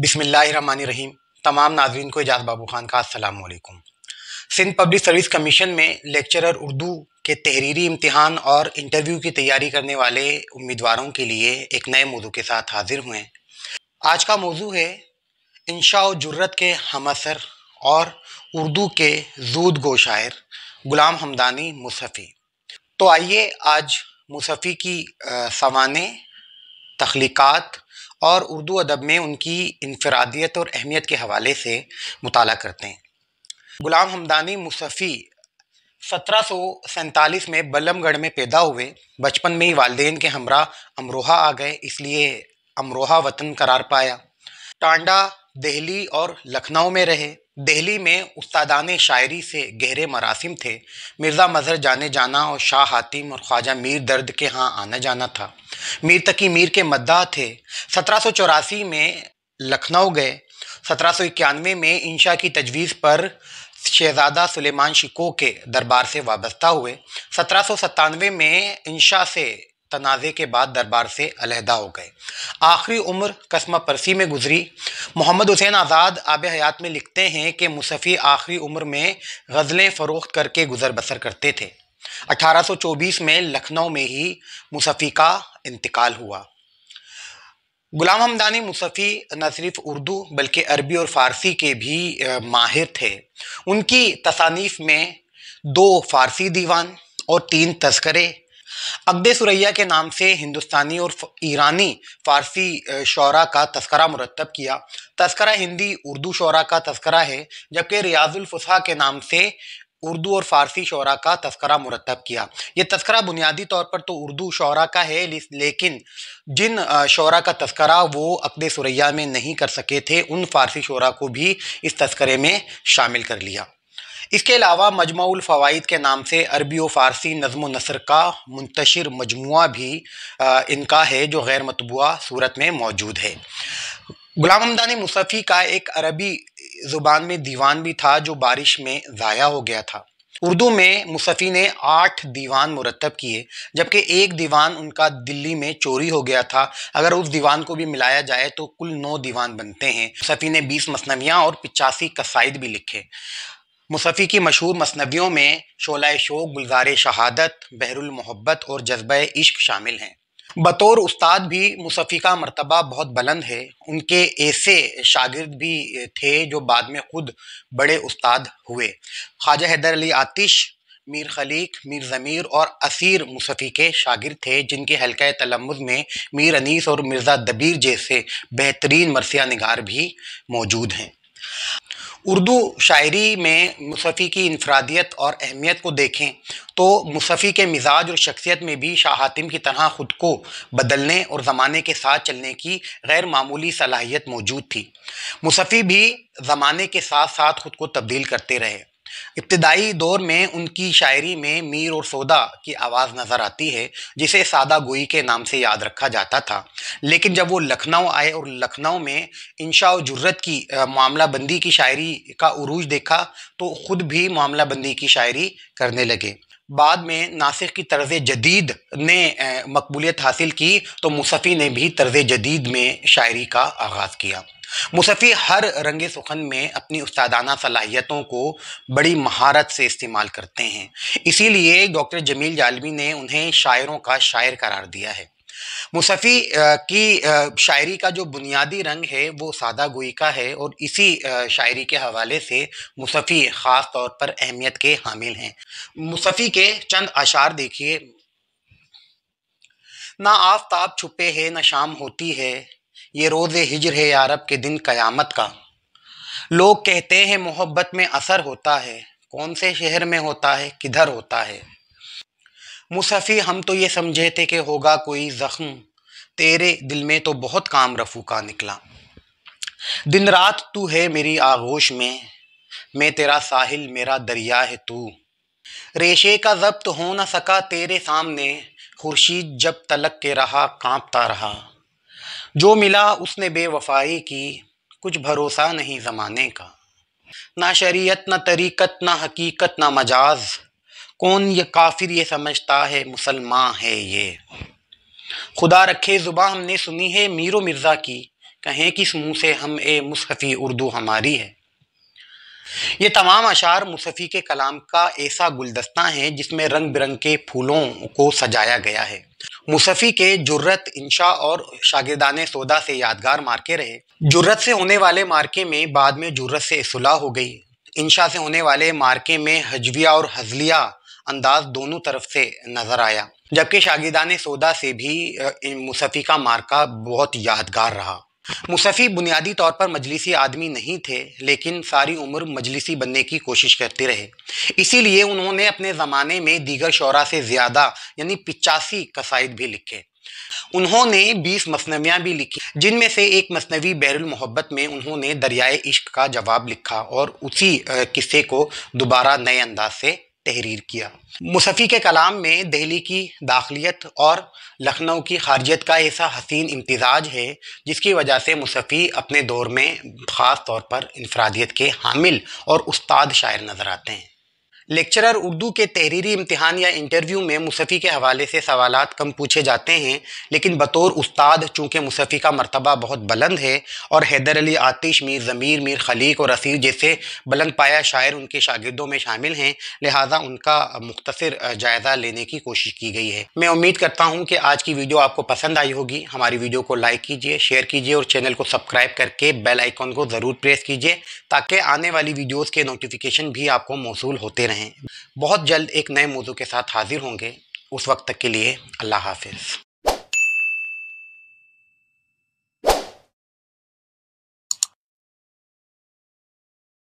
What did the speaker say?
बिसमीम तमाम नाजरन को एजाज बाबू खान का असलकुम सिंध पब्लिक सर्विस कमीशन में लेक्चरर उर्दू के तहरीरी इम्तहान और इंटरव्यू की तैयारी करने वाले उम्मीदवारों के लिए एक नए मौजू के साथ हाजिर हुए हैं आज का मौजू है इंशा जुर्रत के हम असर और उर्दू के जूद गो शायर गुलाम हमदानी मुसफ़ी तो आइए आज मुसफ़ी की सवान तख्लीक़ात और उर्दू अदब में उनकी इनफरादियत और अहमियत के हवाले से मुताल करते हैं गुलाम हमदानी मुसफ़ी सत्रह सौ सैंतालीस में बल्लमगढ़ में पैदा हुए बचपन में ही वालदेन के हमरा अमरोहा आ गए इसलिए अमरोहा वतन करार पाया टांडा दिल्ली और लखनऊ में रहे दिल्ली में उस्तादान शायरी से गहरे मरासिम थे मिर्ज़ा मज़हर जाने जाना और शाह हातिम और ख्वाजा मीर दर्द के यहाँ आना जाना था मीर तकी मीर के मद्दा थे सत्रह में लखनऊ गए सत्रह में इंशा की तजवीज़ पर शहजादा सुलेमान शिको के दरबार से वाबस्ता हुए सत्रह में इंशा से तनाज़े के बाद दरबार से अलहदा हो गए आखिरी उम्र कस्मा परसी में गुजरी मोहम्मद हुसैन आज़ाद आब हयात में लिखते हैं कि मुसफ़ी आखिरी उम्र में गज़लें फ़रोख्त करके गुजर बसर करते थे 1824 में लखनऊ में ही मुसफ़ी का इंतकाल हुआ गुलाम हमदानी मुसफ़ी न सिर्फ उर्दू बल्कि अरबी और फ़ारसी के भी माहिर थे उनकी तसानीफ़ में दो फ़ारसी दीवान और तीन तस्करे अकद सुरैया के नाम से हिंदुस्तानी और ईरानी फ़ारसी शरा का तस्करा मुरतब किया तस्करा हिंदी उर्दू शरा का तस्करा है जबकि रियाजुलफ़ा के नाम से उर्दू और फारसी शरा का तस्करा मुरतब किया ये तस्करा बुनियादी तौर पर तो उर्दू शरा का है लेकिन जिन शरा का तस्करा वो अकद सुरैया में नहीं कर सके थे उन फारसी शरा को भी इस तस्करे में शामिल कर लिया इसके अलावा फवाइद के नाम से अरबी व फ़ारसी नज़म नसर का मुंतशर मजमु भी इनका है जो गैर मतबूा सूरत में मौजूद है गुलाम हमदानी मुसफ़ी का एक अरबी ज़ुबान में दीवान भी था जो बारिश में ज़ाया हो गया था उर्दू में मुसफ़ी ने आठ दीवान मुरतब किए जबकि एक दीवान उनका दिल्ली में चोरी हो गया था अगर उस दीवान को भी मिलाया जाए तो कुल नौ दीवान बनते हैं मुसफ़ी ने बीस मसनवियाँ और पिचासी कसाइद भी लिखे मुसफ़ी की मशहूर मसनवियों में शोला शोक गुलजार शहादत बहरुल मोहब्बत और जज्बा इश्क शामिल हैं बतौर उस्ताद भी मुसफ़ी का मरतबा बहुत बुलंद है उनके ऐसे शागिर्द भी थे जो बाद में ख़ुद बड़े उस्ताद हुए ख्वाजा हैदर अली आतिश मीर खलीक मीर ज़मीर और असीर मुसफ़ी के शागिर थे जिनके हल्का तलमुज़ में मीर अनीस और मिर्ज़ा दबीर जैसे बेहतरीन मरसिया निगार भी मौजूद हैं उर्दू शायरी में मुसफ़ी की इनफरादियत और अहमियत को देखें तो मुसफ़ी के मिजाज और शख्सियत में भी शाह हातिम की तरह ख़ुद को बदलने और ज़माने के साथ चलने की गैर मामूली सलाहियत मौजूद थी मुसफ़ी भी ज़माने के साथ साथ ख़ुद को तब्दील करते रहे इब्तदाई दौर में उनकी शायरी में मीर और सौदा की आवाज़ नज़र आती है जिसे सादा गोई के नाम से याद रखा जाता था लेकिन जब वो लखनऊ आए और लखनऊ में इंशा और जुर्रत की मामला बंदी की शायरी का उरूज देखा तो ख़ुद भी मामला बंदी की शायरी करने लगे बाद में नासिक की तर्ज जदीद ने मकबूलियत हासिल की तो मुसफ़ी ने भी तर्ज जदीद में शायरी का आगाज़ किया मुसफ़ी हर रंग सुखन में अपनी उस्तादाना सलाहियतों को बड़ी महारत से इस्तेमाल करते हैं इसीलिए डॉक्टर जमील जालवी ने उन्हें शायरों का शायर करार दिया है मुसफ़ी की शायरी का जो बुनियादी रंग है वो सादा गोई का है और इसी शायरी के हवाले से मुसफ़ी ख़ास तौर पर अहमियत के हामिल हैं मुसफ़ी के चंद अशार देखिए ना आफ्ताब छुपे है ना शाम होती है ये रोज़ हिजर है यारब के दिन क़यामत का लोग कहते हैं मोहब्बत में असर होता है कौन से शहर में होता है किधर होता है मुसफ़ी हम तो ये समझे थे कि होगा कोई ज़ख्म तेरे दिल में तो बहुत काम रफू का निकला दिन रात तू है मेरी आगोश में मैं तेरा साहिल मेरा दरिया है तू रेशे का जब्त हो न सका तेरे सामने खुर्शीद जब तलक के रहा कांपता रहा जो मिला उसने बेवफाई की कुछ भरोसा नहीं ज़माने का ना शरीयत ना तरीक़त ना हकीकत ना मजाज कौन ये काफिर ये समझता है मुसलमान है ये खुदा रखे ज़ुबा हमने सुनी है मीरो मिर्ज़ा की कहें किस मुँह से हम ए मुसफ़ी उर्दू हमारी है ये तमाम अशार मुसफ़ी के कलाम का ऐसा गुलदस्ता है जिसमें रंग बिरंग के फूलों को सजाया गया है मुसफ़ी के जुर्रत इंशा और शागिदान सौदा से यादगार मार्के रहे जुर्रत से होने वाले मार्के में बाद में जुर्रत से सुलह हो गई इंशा से होने वाले मार्के में हजविया और हजलिया अंदाज दोनों तरफ से नज़र आया जबकि शागिदान सौदा से भी मुसफ़ी का मार्का बहुत यादगार रहा मुसफ़ी बुनियादी तौर पर मजलिसी आदमी नहीं थे लेकिन सारी उम्र मजलिसी बनने की कोशिश करते रहे इसीलिए उन्होंने अपने ज़माने में दीगर शरा से ज़्यादा यानी पिचासी कसाइद भी लिखे उन्होंने 20 मसनवियाँ भी लिखी जिनमें से एक मसनवी बैरुल मोहब्बत में उन्होंने दरियाए इश्क का जवाब लिखा और उसी किस्से को दोबारा नए अंदाज से तहरीर किया मुसफ़ी के कलाम में दिल्ली की दाखिलियत और लखनऊ की खारजियत का ऐसा हसीन इम्तजाज है जिसकी वजह से मुसफ़ी अपने दौर में ख़ास तौर पर इनफरादियत के हामिल और उस्ताद शायर नज़र आते हैं लेक्चरर उर्दू के तहरीरी इम्तहान या इंटरव्यू में मुसफ़ी के हवाले से सवाल कम पूछे जाते हैं लेकिन बतौर उस्ताद चूँकि मुसफ़ी का मरतबा बहुत बुलंद है और हैदर अली आतिश मीर ज़मीर मीर खलीक और असीर जैसे बुलंद पाया शायर उनके शागिदों में शामिल हैं लिहाजा उनका मुख्तर जायज़ा लेने की कोशिश की गई है मैं उम्मीद करता हूँ कि आज की वीडियो आपको पसंद आई होगी हमारी वीडियो को लाइक कीजिए शेयर कीजिए और चैनल को सब्सक्राइब करके बेल आइकॉन को ज़रूर प्रेस कीजिए ताकि आने वाली वीडियोज़ के नोटिफिकेशन भी आपको मौसू होते रहें रहें बहुत जल्द एक नए मौजू के साथ हाजिर होंगे उस वक्त तक के लिए अल्लाह हाफिज़